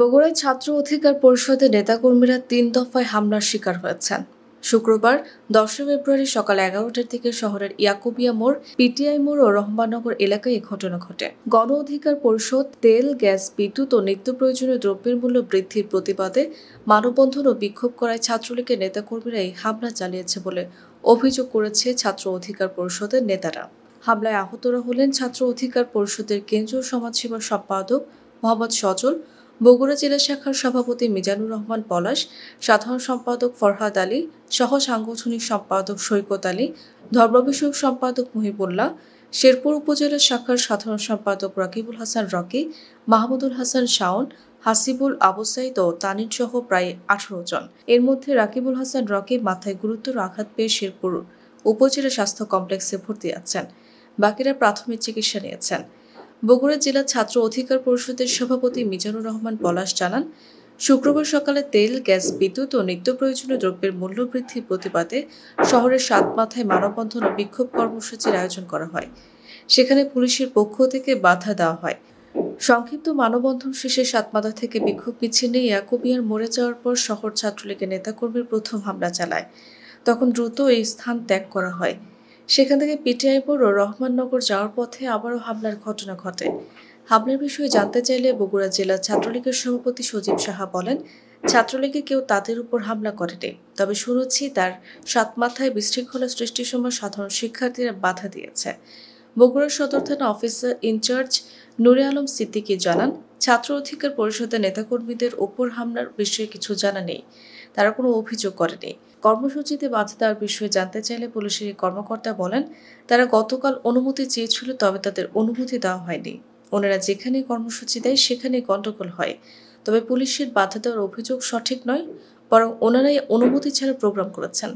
বগুড়ায় ছাত্র অধিকার পরিষদের নেতাকর্মীরা তিন দফায় হামলার শিকার হয়েছেন শুক্রবার দশই ফেব্রুয়ারি সকাল এগারোটার দিকে শহরের ইয়াকুবিয়া মোড় পিটিআই মোড় ও রহমাননগর এলাকায় এই ঘটনা ঘটে গণ অধিকার পরিষদ তেল গ্যাস বিদ্যুৎ ও নিত্য প্রয়োজনীয় দ্রব্যের মূল্য বৃদ্ধির প্রতিবাদে মানববন্ধন ও বিক্ষোভ করায় ছাত্রলীগের নেতাকর্মীরা এই হামলা চালিয়েছে বলে অভিযোগ করেছে ছাত্র অধিকার পরিষদের নেতারা হামলায় আহতরা হলেন ছাত্র অধিকার পরিষদের কেন্দ্রীয় সমাজসেবা সম্পাদক মোহাম্মদ সজল বগুড়া জেলা শাখার সভাপতি মিজানুর রহমান পলাশ সাধারণ সম্পাদক ফরহাদ আলী সহ সাংগঠনিক সম্পাদক সৈকত আলী ধর্ম বিষয়ক সম্পাদক মুহিবুল্লাহ শেরপুর উপজেলা শাখার সাধারণ সম্পাদক রাকিবুল হাসান রকি মাহমুদুল হাসান শাওন হাসিবুল আবুসাইদ ও তানির সহ প্রায় আঠারো জন এর মধ্যে রাকিবুল হাসান রকি মাথায় গুরুতর আঘাত পেয়ে শেরপুর উপজেলা স্বাস্থ্য কমপ্লেক্সে ভর্তি আছেন বাকিরা প্রাথমিক চিকিৎসা নিয়েছেন বগুড়া জেলা ছাত্র অধিকার পরিষদের সভাপতি মিজানুর রহমান পলাশ জানান শুক্রবার সকালে তেল গ্যাস বিদ্যুৎ ও নিত্য প্রয়োজনীয় দ্রব্যের মূল্য বৃদ্ধির প্রতিবাদে শহরের সাত মাথায় মানববন্ধন ও বিক্ষোভ কর্মসূচির আয়োজন করা হয় সেখানে পুলিশের পক্ষ থেকে বাধা দেওয়া হয় সংক্ষিপ্ত মানববন্ধন শেষে সাতমাথা থেকে বিক্ষোভ নিয়ে ইয়াকুবিয়ার মরে যাওয়ার পর শহর ছাত্রলীগের নেতাকর্মীর প্রথম হামলা চালায় তখন দ্রুত এই স্থান ত্যাগ করা হয় সেখান থেকে পিটিআই ও রহমাননগর যাওয়ার পথে আবারও হামলার ঘটনা ঘটে হামলার বিষয়ে জানতে চাইলে বগুড়া জেলা ছাত্রলীগের সভাপতি সজীব সাহা বলেন ছাত্রলীগে কেউ তাদের উপর হামলা করেনি তবে শুনেছি তার সাত মাথায় বিশৃঙ্খলা সৃষ্টির সময় সাধারণ শিক্ষার্থীরা বাধা দিয়েছে বগুড়া সদর থানা অফিসার ইনচার্জ নুরে আলম সিদ্দিকী জানান ছাত্র অধিকার পরিষদের নেতাকর্মীদের ওপর হামলার বিষয়ে কিছু জানা নেই তারা কোনো অভিযোগ করেনি কর্মসূচিতে বাধা দেওয়ার বিষয়ে জানতে চাইলে পুলিশের কর্মকর্তা বলেন তারা গতকাল অনুমতি চেয়েছিল তবে তাদের অনুমতি দেওয়া হয়নি ওনারা যেখানে কর্মসূচি দেয় সেখানে গণ্ডগোল হয় তবে পুলিশের বাধা দেওয়ার অভিযোগ সঠিক নয় বরং ওনারাই অনুমতি ছাড়া প্রোগ্রাম করেছেন